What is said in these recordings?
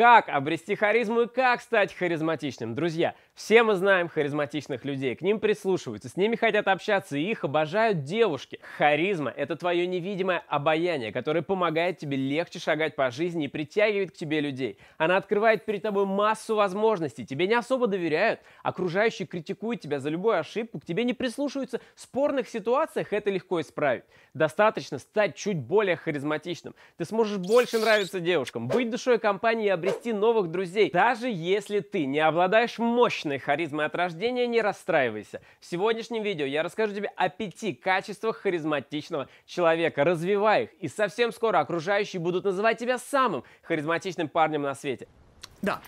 Как обрести харизму и как стать харизматичным? Друзья, все мы знаем харизматичных людей, к ним прислушиваются, с ними хотят общаться, и их обожают девушки. Харизма — это твое невидимое обаяние, которое помогает тебе легче шагать по жизни и притягивает к тебе людей. Она открывает перед тобой массу возможностей, тебе не особо доверяют, окружающие критикуют тебя за любую ошибку, к тебе не прислушиваются. В спорных ситуациях это легко исправить. Достаточно стать чуть более харизматичным. Ты сможешь больше нравиться девушкам, быть душой компании и обрести новых друзей, даже если ты не обладаешь мощным личной харизмой от рождения, не расстраивайся. В сегодняшнем видео я расскажу тебе о пяти качествах харизматичного человека. Развивай их, и совсем скоро окружающие будут называть тебя самым харизматичным парнем на свете. Да,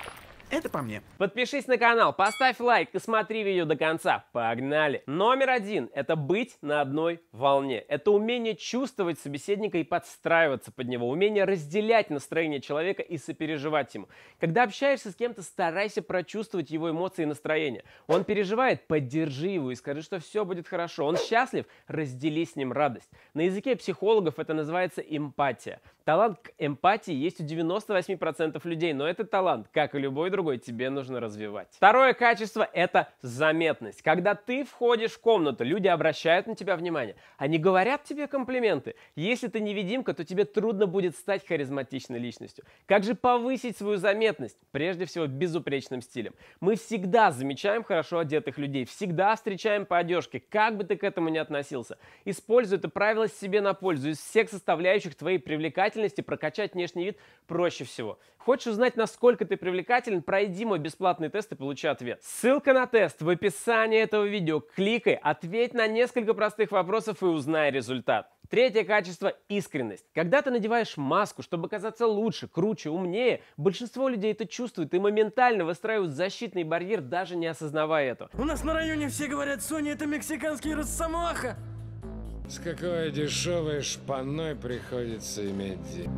это по мне. Подпишись на канал, поставь лайк и смотри видео до конца. Погнали! Номер один – это быть на одной волне. Это умение чувствовать собеседника и подстраиваться под него, умение разделять настроение человека и сопереживать ему. Когда общаешься с кем-то, старайся прочувствовать его эмоции и настроение. Он переживает – поддержи его и скажи, что все будет хорошо. Он счастлив – раздели с ним радость. На языке психологов это называется эмпатия. Талант к эмпатии есть у 98% людей, но этот талант, как и любой другой, другой тебе нужно развивать. Второе качество – это заметность. Когда ты входишь в комнату, люди обращают на тебя внимание. Они говорят тебе комплименты. Если ты невидимка, то тебе трудно будет стать харизматичной личностью. Как же повысить свою заметность? Прежде всего, безупречным стилем. Мы всегда замечаем хорошо одетых людей, всегда встречаем по одежке, как бы ты к этому ни относился. Используй это правило себе на пользу. Из всех составляющих твоей привлекательности прокачать внешний вид проще всего. Хочешь узнать, насколько ты привлекателен? Пройди мой бесплатный тест и получи ответ. Ссылка на тест в описании этого видео. Кликай, ответь на несколько простых вопросов и узнай результат. Третье качество – искренность. Когда ты надеваешь маску, чтобы казаться лучше, круче, умнее, большинство людей это чувствует и моментально выстраивают защитный барьер, даже не осознавая этого. У нас на районе все говорят, Соня – это мексиканский росомаха. С какой дешевой шпаной приходится иметь дело.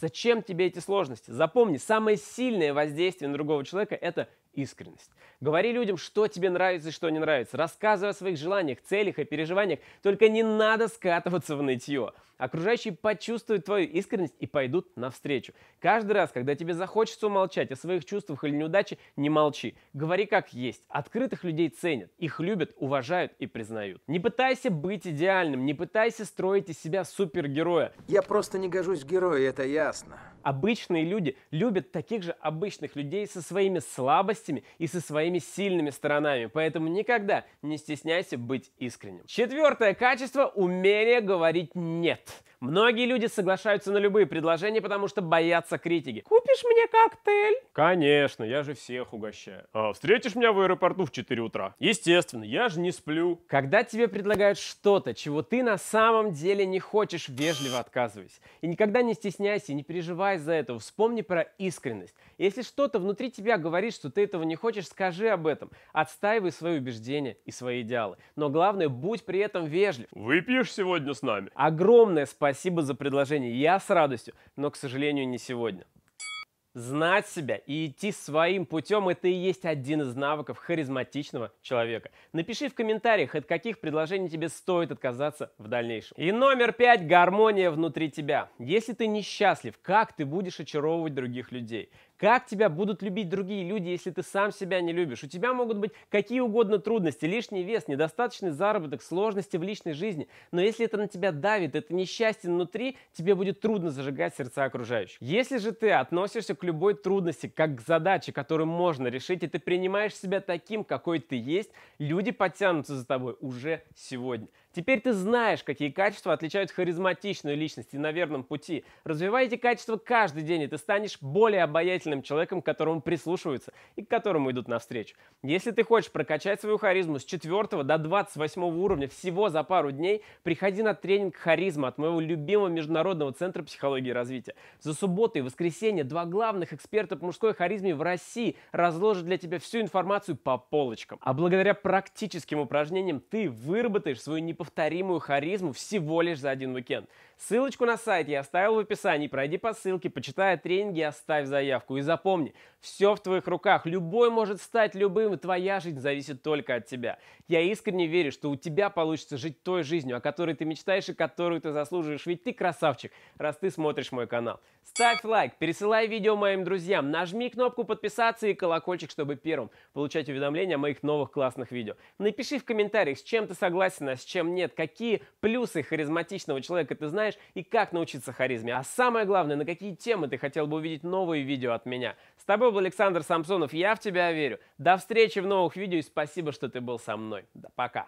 Зачем тебе эти сложности? Запомни, самое сильное воздействие на другого человека – это искренность. Говори людям, что тебе нравится и что не нравится. Рассказывай о своих желаниях, целях и переживаниях. Только не надо скатываться в нытье. Окружающие почувствуют твою искренность и пойдут навстречу. Каждый раз, когда тебе захочется умолчать о своих чувствах или неудаче, не молчи. Говори как есть. Открытых людей ценят, их любят, уважают и признают. Не пытайся быть идеальным, не пытайся строить из себя супергероя. Я просто не гожусь в героя, это ясно. Обычные люди любят таких же обычных людей со своими слабостями слабостями и со своими сильными сторонами, поэтому никогда не стесняйся быть искренним. Четвертое качество – умение говорить «нет». Многие люди соглашаются на любые предложения, потому что боятся критики. Купишь мне коктейль? Конечно, я же всех угощаю. А встретишь меня в аэропорту в 4 утра? Естественно, я же не сплю. Когда тебе предлагают что-то, чего ты на самом деле не хочешь, вежливо отказывайся. И никогда не стесняйся, не переживай за это. Вспомни про искренность. Если что-то внутри тебя говорит, что ты это этого не хочешь, скажи об этом. Отстаивай свои убеждения и свои идеалы. Но главное, будь при этом вежлив. Выпьешь сегодня с нами? Огромное спасибо за предложение. Я с радостью, но, к сожалению, не сегодня. Знать себя и идти своим путем – это и есть один из навыков харизматичного человека. Напиши в комментариях, от каких предложений тебе стоит отказаться в дальнейшем. И номер пять – гармония внутри тебя. Если ты несчастлив, как ты будешь очаровывать других людей? Как тебя будут любить другие люди, если ты сам себя не любишь? У тебя могут быть какие угодно трудности, лишний вес, недостаточный заработок, сложности в личной жизни. Но если это на тебя давит, это несчастье внутри, тебе будет трудно зажигать сердца окружающих. Если же ты относишься к любой трудности как к задаче, которую можно решить, и ты принимаешь себя таким, какой ты есть, люди подтянутся за тобой уже сегодня. Теперь ты знаешь, какие качества отличают харизматичную личность и на верном пути. Развивай эти качества каждый день, и ты станешь более обаятельным человеком, к которому прислушиваются и к которому идут навстречу. Если ты хочешь прокачать свою харизму с 4 до 28 уровня всего за пару дней, приходи на тренинг харизма от моего любимого Международного центра психологии и развития. За субботу и воскресенье два главных эксперта по мужской харизме в России разложат для тебя всю информацию по полочкам. А благодаря практическим упражнениям ты выработаешь свою неповторимость неповторимую харизму всего лишь за один уикенд. Ссылочку на сайт я оставил в описании, пройди по ссылке, почитай тренинги, оставь заявку. И запомни, все в твоих руках, любой может стать любым, и твоя жизнь зависит только от тебя. Я искренне верю, что у тебя получится жить той жизнью, о которой ты мечтаешь и которую ты заслуживаешь, ведь ты красавчик, раз ты смотришь мой канал. Ставь лайк, пересылай видео моим друзьям, нажми кнопку подписаться и колокольчик, чтобы первым получать уведомления о моих новых классных видео. Напиши в комментариях, с чем ты согласен, а с чем нет, какие плюсы харизматичного человека ты знаешь и как научиться харизме. А самое главное, на какие темы ты хотел бы увидеть новые видео от меня. С тобой был Александр Самсонов, я в тебя верю. До встречи в новых видео и спасибо, что ты был со мной. пока.